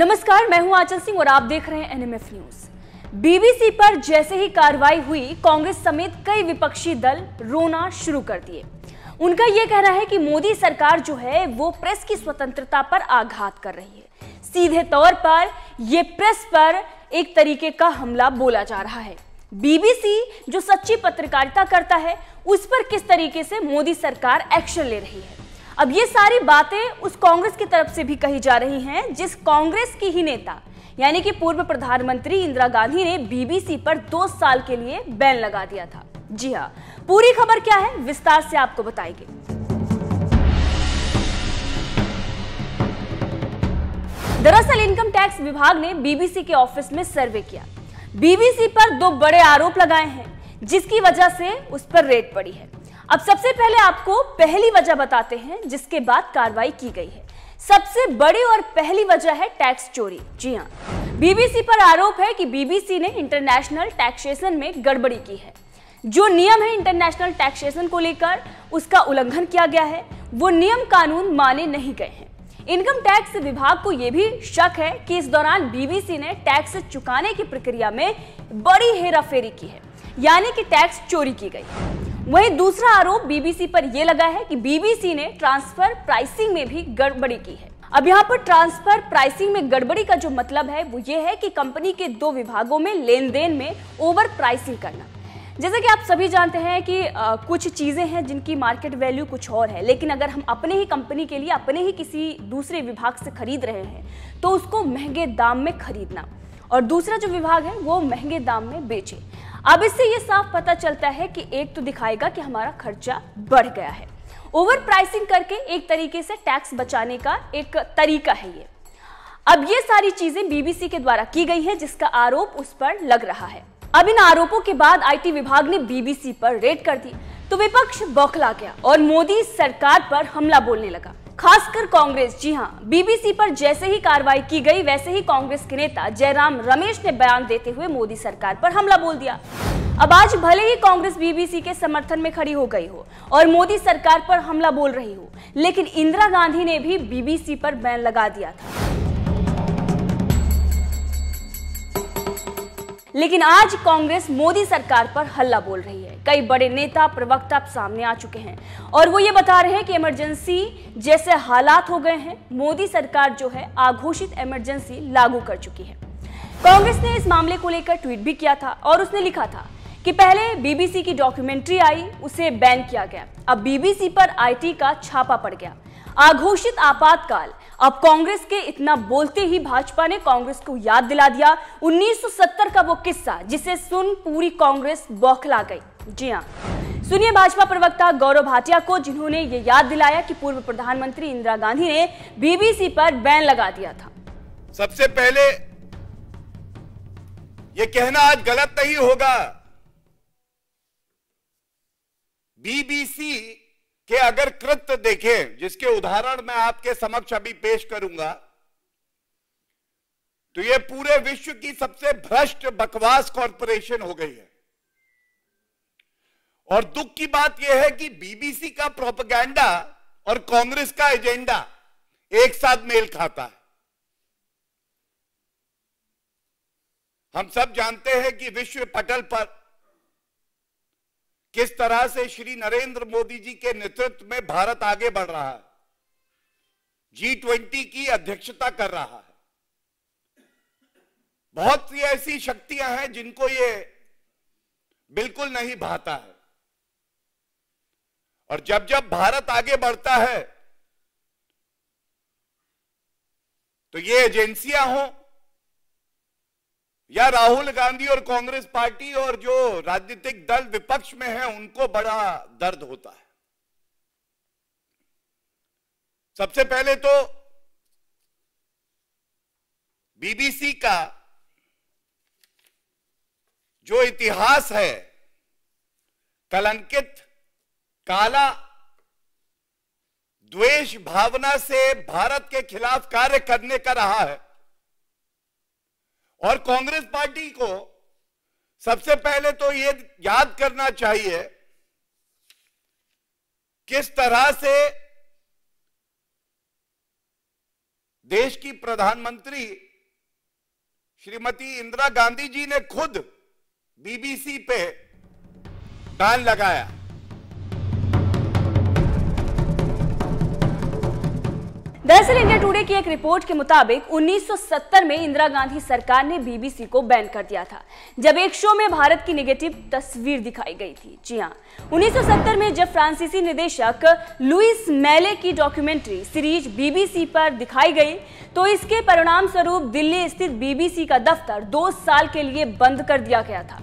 नमस्कार मैं हूं आंचल सिंह और आप देख रहे हैं एनएमएफ न्यूज बीबीसी पर जैसे ही कार्रवाई हुई कांग्रेस समेत कई विपक्षी दल रोना शुरू कर दिए उनका यह कहना है कि मोदी सरकार जो है वो प्रेस की स्वतंत्रता पर आघात कर रही है सीधे तौर पर यह प्रेस पर एक तरीके का हमला बोला जा रहा है बीबीसी जो सच्ची पत्रकारिता करता है उस पर किस तरीके से मोदी सरकार एक्शन ले रही है अब ये सारी बातें उस कांग्रेस की तरफ से भी कही जा रही हैं जिस कांग्रेस की ही नेता यानी कि पूर्व प्रधानमंत्री इंदिरा गांधी ने बीबीसी पर दो साल के लिए बैन लगा दिया था जी हाँ पूरी खबर क्या है विस्तार से आपको बताएंगे दरअसल इनकम टैक्स विभाग ने बीबीसी के ऑफिस में सर्वे किया बीबीसी पर दो बड़े आरोप लगाए हैं जिसकी वजह से उस पर रेट पड़ी है अब सबसे पहले आपको पहली वजह बताते हैं जिसके बाद कार्रवाई की गई है सबसे बड़ी और पहली वजह है टैक्स चोरी जी हाँ बीबीसी पर आरोप है कि बीबीसी ने इंटरनेशनल टैक्सेशन में गड़बड़ी की है जो नियम है इंटरनेशनल टैक्सेशन को लेकर उसका उल्लंघन किया गया है वो नियम कानून माने नहीं गए हैं इनकम टैक्स विभाग को यह भी शक है कि इस दौरान बीबीसी ने टैक्स चुकाने की प्रक्रिया में बड़ी हेराफेरी की है यानी कि टैक्स चोरी की गई वहीं दूसरा आरोप बीबीसी पर यह लगा है कि बीबीसी ने ट्रांसफर प्राइसिंग में भी गड़बड़ी की है अब यहाँ पर ट्रांसफर प्राइसिंग में गड़बड़ी का जो मतलब है वो ये है कि कंपनी के दो विभागों में लेन देन में ओवर प्राइसिंग करना जैसा कि आप सभी जानते हैं कि आ, कुछ चीज़ें हैं जिनकी मार्केट वैल्यू कुछ और है लेकिन अगर हम अपने ही कंपनी के लिए अपने ही किसी दूसरे विभाग से खरीद रहे हैं तो उसको महंगे दाम में खरीदना और दूसरा जो विभाग है वो महंगे दाम में बेचे अब इससे ये साफ पता चलता है कि एक तो दिखाएगा कि हमारा खर्चा बढ़ गया है ओवर प्राइसिंग करके एक तरीके से टैक्स बचाने का एक तरीका है ये अब ये सारी चीजें बीबीसी के द्वारा की गई है जिसका आरोप उस पर लग रहा है अब इन आरोपों के बाद आईटी विभाग ने बीबीसी पर रेड कर दी तो विपक्ष बौखला गया और मोदी सरकार पर हमला बोलने लगा खासकर कांग्रेस जी हाँ बीबीसी पर जैसे ही कार्रवाई की गई वैसे ही कांग्रेस के नेता जयराम रमेश ने बयान देते हुए मोदी सरकार पर हमला बोल दिया अब आज भले ही कांग्रेस बीबीसी के समर्थन में खड़ी हो गई हो और मोदी सरकार पर हमला बोल रही हो लेकिन इंदिरा गांधी ने भी बीबीसी पर बैन लगा दिया था लेकिन आज कांग्रेस मोदी सरकार पर हल्ला बोल रही है कई बड़े नेता प्रवक्ता सामने आ चुके हैं और वो ये बता रहे हैं कि इमरजेंसी जैसे हालात हो गए हैं मोदी सरकार जो है आघोषित इमरजेंसी लागू कर चुकी है कांग्रेस ने इस मामले को लेकर ट्वीट भी किया था और उसने लिखा था कि पहले बीबीसी की डॉक्यूमेंट्री आई उसे बैन किया गया अब बीबीसी पर आईटी का छापा पड़ गया आघोषित आपातकाल अब कांग्रेस के इतना बोलते ही भाजपा ने कांग्रेस को याद दिला दिया 1970 का वो किस्सा जिसे सुन पूरी कांग्रेस बौखला गई जी हाँ सुनिए भाजपा प्रवक्ता गौरव भाटिया को जिन्होंने ये याद दिलाया कि पूर्व प्रधानमंत्री इंदिरा गांधी ने बीबीसी पर बैन लगा दिया था सबसे पहले ये कहना आज गलत नहीं होगा बीबीसी कि अगर कृत्य देखें जिसके उदाहरण मैं आपके समक्ष अभी पेश करूंगा तो यह पूरे विश्व की सबसे भ्रष्ट बकवास कॉरपोरेशन हो गई है और दुख की बात यह है कि बीबीसी का प्रोपगैंडा और कांग्रेस का एजेंडा एक साथ मेल खाता है हम सब जानते हैं कि विश्व पटल पर किस तरह से श्री नरेंद्र मोदी जी के नेतृत्व में भारत आगे बढ़ रहा है जी ट्वेंटी की अध्यक्षता कर रहा है बहुत सी ऐसी शक्तियां हैं जिनको ये बिल्कुल नहीं भाता है और जब जब भारत आगे बढ़ता है तो ये एजेंसियां हों या राहुल गांधी और कांग्रेस पार्टी और जो राजनीतिक दल विपक्ष में है उनको बड़ा दर्द होता है सबसे पहले तो बीबीसी का जो इतिहास है कलंकित काला द्वेष भावना से भारत के खिलाफ कार्य करने का रहा है और कांग्रेस पार्टी को सबसे पहले तो ये याद करना चाहिए किस तरह से देश की प्रधानमंत्री श्रीमती इंदिरा गांधी जी ने खुद बीबीसी पे डाल लगाया दरअसल इंडिया टुडे की एक रिपोर्ट के मुताबिक 1970 में इंदिरा गांधी सरकार ने बीबीसी को बैन कर दिया था जब एक शो में भारत की नेगेटिव तस्वीर दिखाई गई थी जी हाँ 1970 में जब फ्रांसीसी निदेशक लुइस मेले की डॉक्यूमेंट्री सीरीज बीबीसी पर दिखाई गई तो इसके परिणाम स्वरूप दिल्ली स्थित बीबीसी का दफ्तर दो साल के लिए बंद कर दिया गया था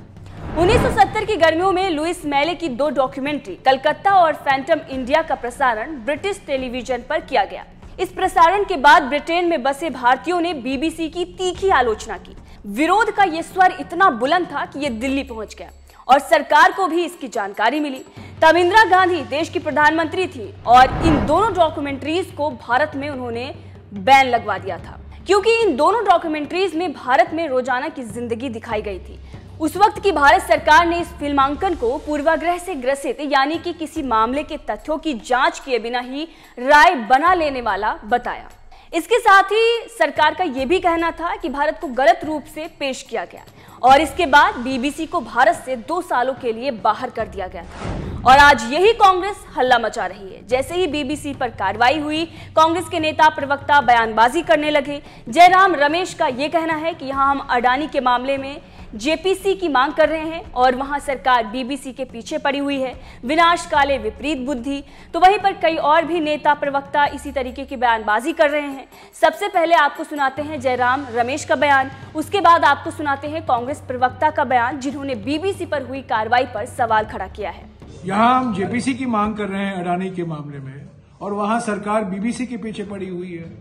1970 की गर्मियों में लुइस मैले की दो डॉक्यूमेंट्री कलकत्ता और फैंटम इंडिया का प्रसारण ब्रिटिश टेलीविजन पर किया गया इस प्रसारण के बाद ब्रिटेन में बसे भारतीयों ने बीबीसी की तीखी आलोचना की विरोध का यह स्वर इतना बुलंद था कि यह दिल्ली पहुंच गया और सरकार को भी इसकी जानकारी मिली तब इंदिरा गांधी देश की प्रधानमंत्री थी और इन दोनों डॉक्यूमेंट्रीज को भारत में उन्होंने बैन लगवा दिया था क्योंकि इन दोनों डॉक्यूमेंट्रीज में भारत में रोजाना की जिंदगी दिखाई गई थी उस वक्त की भारत सरकार ने इस फिल्मांकन को पूर्वाग्रह से ग्रसित यानी कि किसी मामले के तथ्यों की जांच किए बिना ही राय बना लेने वाला बताया इसके साथ ही सरकार का यह भी कहना था कि भारत को गलत रूप से पेश किया गया और इसके बाद बीबीसी को भारत से दो सालों के लिए बाहर कर दिया गया था और आज यही कांग्रेस हल्ला मचा रही है जैसे ही बीबीसी पर कार्रवाई हुई कांग्रेस के नेता प्रवक्ता बयानबाजी करने लगे जयराम रमेश का यह कहना है कि यहां हम अडानी के मामले में जेपीसी की मांग कर रहे हैं और वहां सरकार बीबीसी के पीछे पड़ी हुई है विनाश काले विपरीत बुद्धि तो वहीं पर कई और भी नेता प्रवक्ता इसी तरीके की बयानबाजी कर रहे हैं सबसे पहले आपको सुनाते हैं जयराम रमेश का बयान उसके बाद आपको सुनाते हैं कांग्रेस प्रवक्ता का बयान जिन्होंने बीबीसी पर हुई कार्रवाई पर सवाल खड़ा किया है यहाँ हम जेपीसी की मांग कर रहे हैं अडानी के मामले में और वहाँ सरकार बीबीसी के पीछे पड़ी हुई है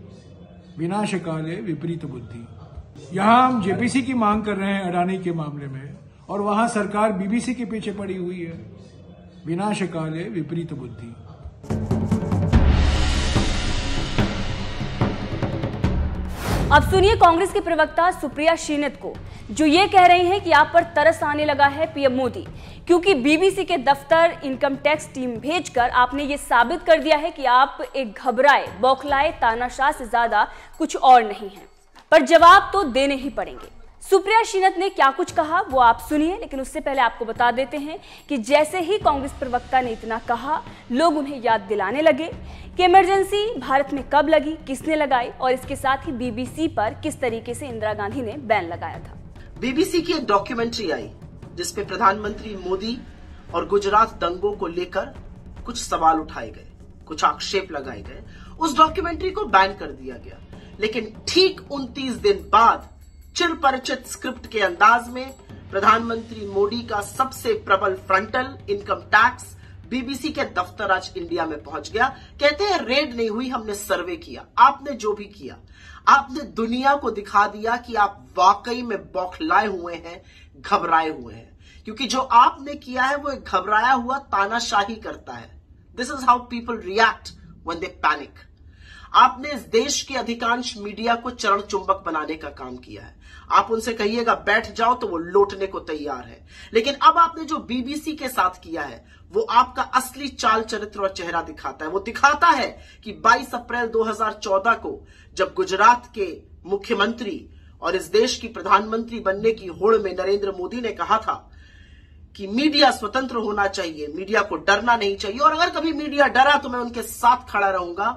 विनाश काले विपरीत बुद्धि यहां हम जेपीसी की मांग कर रहे हैं अडानी के मामले में और वहां सरकार बीबीसी के पीछे पड़ी हुई है विनाश काले विपरीत बुद्धि अब सुनिए कांग्रेस के प्रवक्ता सुप्रिया श्रीनत को जो ये कह रही हैं कि आप पर तरस आने लगा है पीएम मोदी क्योंकि बीबीसी के दफ्तर इनकम टैक्स टीम भेजकर आपने ये साबित कर दिया है कि आप एक घबराए बौखलाए तानाशाह से ज्यादा कुछ और नहीं है पर जवाब तो देने ही पड़ेंगे सुप्रिया शीनत ने क्या कुछ कहा वो आप सुनिए लेकिन उससे पहले आपको बता देते हैं कि जैसे ही कांग्रेस प्रवक्ता ने इतना कहा लोग उन्हें याद दिलाने लगे कि इमरजेंसी भारत में कब लगी किसने लगाई और इसके साथ ही बीबीसी पर किस तरीके से इंदिरा गांधी ने बैन लगाया था बीबीसी की एक डॉक्यूमेंट्री आई जिसपे प्रधानमंत्री मोदी और गुजरात दंगों को लेकर कुछ सवाल उठाए गए कुछ आक्षेप लगाए गए उस डॉक्यूमेंट्री को बैन कर दिया गया लेकिन ठीक 29 दिन बाद चिर परिचित स्क्रिप्ट के अंदाज में प्रधानमंत्री मोदी का सबसे प्रबल फ्रंटल इनकम टैक्स बीबीसी के दफ्तर आज इंडिया में पहुंच गया कहते हैं रेड नहीं हुई हमने सर्वे किया आपने जो भी किया आपने दुनिया को दिखा दिया कि आप वाकई में बौखलाए हुए हैं घबराए हुए हैं क्योंकि जो आपने किया है वो एक घबराया हुआ तानाशाही करता है this is how people react when they panic आपने इस देश के अधिकांश मीडिया को चरण चुंबक बनाने का काम किया है आप उनसे कहिएगा बैठ जाओ तो वो लौटने को तैयार है लेकिन अब आपने जो बीबीसी के साथ किया है वो आपका असली चाल चरित्र और चेहरा दिखाता है वो दिखाता है कि 22 अप्रैल 2014 को जब गुजरात के मुख्यमंत्री और इस देश की प्रधानमंत्री बनने की होड़ में नरेंद्र मोदी ने कहा था कि मीडिया स्वतंत्र होना चाहिए मीडिया को डरना नहीं चाहिए और अगर कभी मीडिया डरा तो मैं उनके साथ खड़ा रहूंगा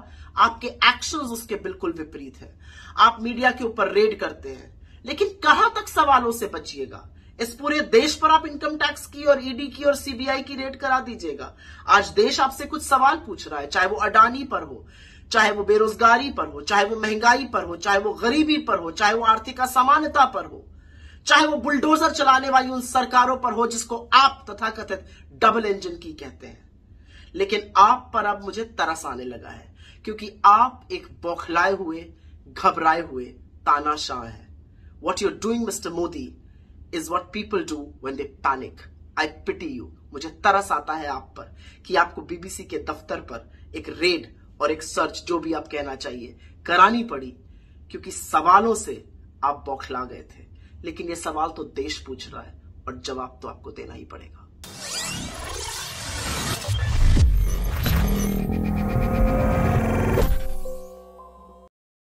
आपके एक्शन उसके बिल्कुल विपरीत है आप मीडिया के ऊपर रेड करते हैं लेकिन कहां तक सवालों से बचिएगा इस पूरे देश पर आप इनकम टैक्स की और ईडी e की और सीबीआई की रेड करा दीजिएगा आज देश आपसे कुछ सवाल पूछ रहा है चाहे वो अडानी पर हो चाहे वो बेरोजगारी पर हो चाहे वो महंगाई पर हो चाहे वो गरीबी पर हो चाहे वो आर्थिक असमानता पर हो चाहे वो बुलडोजर चलाने वाली उन सरकारों पर हो जिसको आप तथाकथित डबल इंजन की कहते हैं लेकिन आप पर अब मुझे तरस आने लगा है क्योंकि आप एक बौखलाए हुए घबराए हुए तानाशाह हैं what you're doing mister Modi is what people do when they panic I pity you मुझे तरस आता है आप पर कि आपको बीबीसी के दफ्तर पर एक रेड और एक सर्च जो भी आप कहना चाहिए करानी पड़ी क्योंकि सवालों से आप बौखला गए थे लेकिन ये सवाल तो देश पूछ रहा है और जवाब तो आपको देना ही पड़ेगा